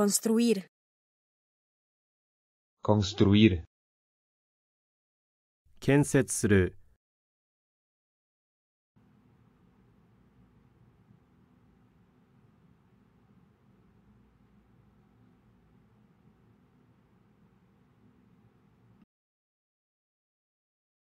Construir. Construir. 建設する